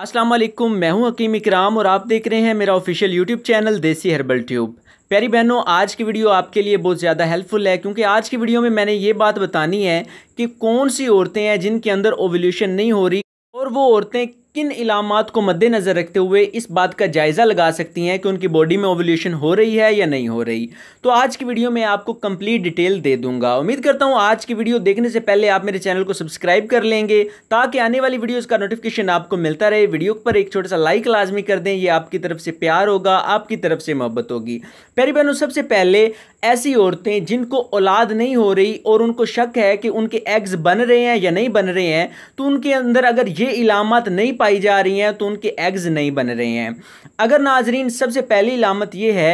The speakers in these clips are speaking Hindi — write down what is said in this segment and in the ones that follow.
अस्सलाम वालेकुम मैं हूं हकीम इकराम और आप देख रहे हैं मेरा official YouTube channel Desi Herbal Tube प्यारी बहनों आज की वीडियो आपके लिए बहुत ज़्यादा हेल्पफुल है क्योंकि आज की वीडियो में मैंने ये बात बतानी है कि कौन सी औरतें हैं जिनके अंदर ओवल्यूशन नहीं हो रही और वो औरतें किन इलामत को मद्देनज़र रखते हुए इस बात का जायज़ा लगा सकती हैं कि उनकी बॉडी में ओवल्यूशन हो रही है या नहीं हो रही तो आज की वीडियो में आपको कंप्लीट डिटेल दे दूंगा उम्मीद करता हूं आज की वीडियो देखने से पहले आप मेरे चैनल को सब्सक्राइब कर लेंगे ताकि आने वाली वीडियोज़ का नोटिफिकेशन आपको मिलता रहे वीडियो पर एक छोटा सा लाइक लाजमी कर दें ये आपकी तरफ से प्यार होगा आपकी तरफ से मोहब्बत होगी पहली बहनों सबसे पहले ऐसी औरतें जिनको औलाद नहीं हो रही और उनको शक है कि उनके एग्ज़ बन रहे हैं या नहीं बन रहे हैं तो उनके अंदर अगर ये इलामत नहीं पाई जा रही हैं तो उनके एग्ज़ नहीं बन रहे हैं अगर नाजरीन सबसे पहली लामत यह है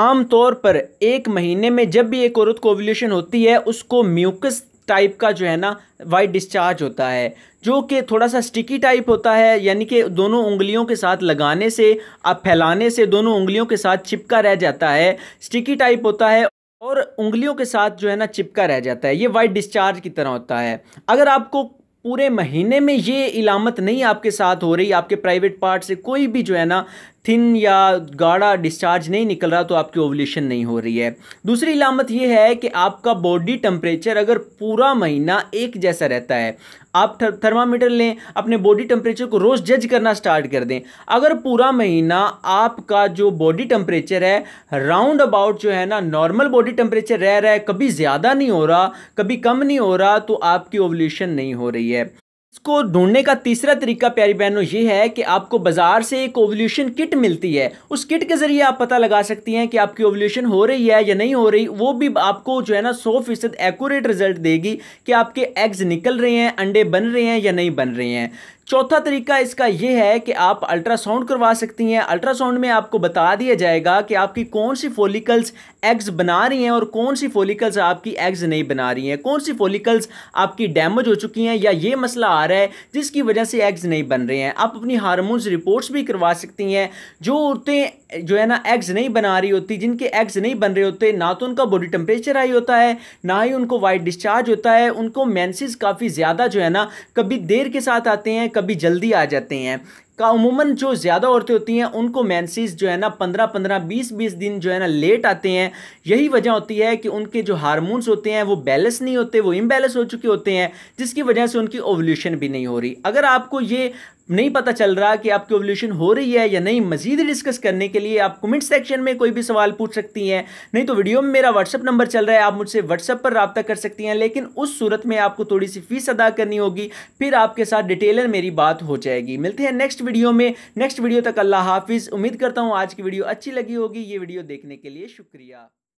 आम तौर पर एक महीने में जब भी एक औरत को ओवल्यूशन होती है उसको म्यूकस टाइप का जो है ना वाइट डिस्चार्ज होता है जो कि थोड़ा सा स्टिकी टाइप होता है यानी कि दोनों उंगलियों के साथ लगाने से आप फैलाने से दोनों उंगलियों के साथ चिपका रह जाता है स्टिकी टाइप होता है और उंगलियों के साथ जो है ना चिपका रह जाता है ये वाइट डिस्चार्ज की तरह होता है अगर आपको पूरे महीने में ये इलामत नहीं आपके साथ हो रही आपके प्राइवेट पार्ट से कोई भी जो है ना थिन या गाढ़ा डिस्चार्ज नहीं निकल रहा तो आपकी ओवलेशन नहीं हो रही है दूसरी लामत यह है कि आपका बॉडी टेम्परेचर अगर पूरा महीना एक जैसा रहता है आप थर्मामीटर लें अपने बॉडी टेम्परेचर को रोज़ जज करना स्टार्ट कर दें अगर पूरा महीना आपका जो बॉडी टेम्परेचर है राउंड अबाउट जो है ना नॉर्मल बॉडी टेम्परेचर रह रहा है कभी ज़्यादा नहीं हो रहा कभी कम नहीं हो रहा तो आपकी ओवल्यूशन नहीं हो रही है इसको ढूंढने का तीसरा तरीका प्यारी बहनों ये है कि आपको बाजार से एक ओवल्यूशन किट मिलती है उस किट के जरिए आप पता लगा सकती हैं कि आपकी ओवल्यूशन हो रही है या नहीं हो रही वो भी आपको जो है ना सौ फीसद एकूरेट रिजल्ट देगी कि आपके एग्स निकल रहे हैं अंडे बन रहे हैं या नहीं बन रहे हैं चौथा तरीका इसका यह है कि आप अल्ट्रासाउंड करवा सकती हैं अल्ट्रासाउंड में आपको बता दिया जाएगा कि आपकी कौन सी फोलिकल्स एग्स बना रही हैं और कौन सी फोलिकल्स आपकी एग्स नहीं बना रही हैं कौन सी फोलिकल्स आपकी डैमेज हो चुकी हैं या ये मसला आ रहा है जिसकी वजह से एग्स नहीं बन रहे हैं आप अपनी हारमोन्स रिपोर्ट्स भी करवा सकती हैं जो औरतें जो है ना एग्स नहीं बना रही होती जिनके एग्स नहीं बन रहे होते ना तो उनका बॉडी टेम्परेचर हाई होता है ना ही उनको वाइट डिस्चार्ज होता है उनको मैंसिस काफ़ी ज़्यादा जो है ना कभी देर के साथ आते हैं कभी जल्दी आ जाते हैं का अमूमन जो ज़्यादा औरतें होती हैं उनको मैंसिस जो है ना पंद्रह पंद्रह बीस बीस दिन जो है ना लेट आते हैं यही वजह होती है कि उनके जो हारमोन्स होते हैं वो बैलेंस नहीं होते वो इम्बैलेंस हो चुके होते हैं जिसकी वजह से उनकी ओवल्यूशन भी नहीं हो रही अगर आपको ये नहीं पता चल रहा कि आपकी ओवल्यूशन हो रही है या नहीं मजीद डिस्कस करने के लिए आप कमेंट सेक्शन में कोई भी सवाल पूछ सकती हैं नहीं तो वीडियो में मेरा व्हाट्सअप नंबर चल रहा है आप मुझसे व्हाट्सअप पर रबता कर सकती हैं लेकिन उस सूरत में आपको थोड़ी सी फीस अदा करनी होगी फिर आपके साथ डिटेलर मेरी बात हो जाएगी मिलते हैं नेक्स्ट वीडियो में नेक्स्ट वीडियो तक अल्लाह हाफिज़ उम्मीद करता हूँ आज की वीडियो अच्छी लगी होगी ये वीडियो देखने के लिए शुक्रिया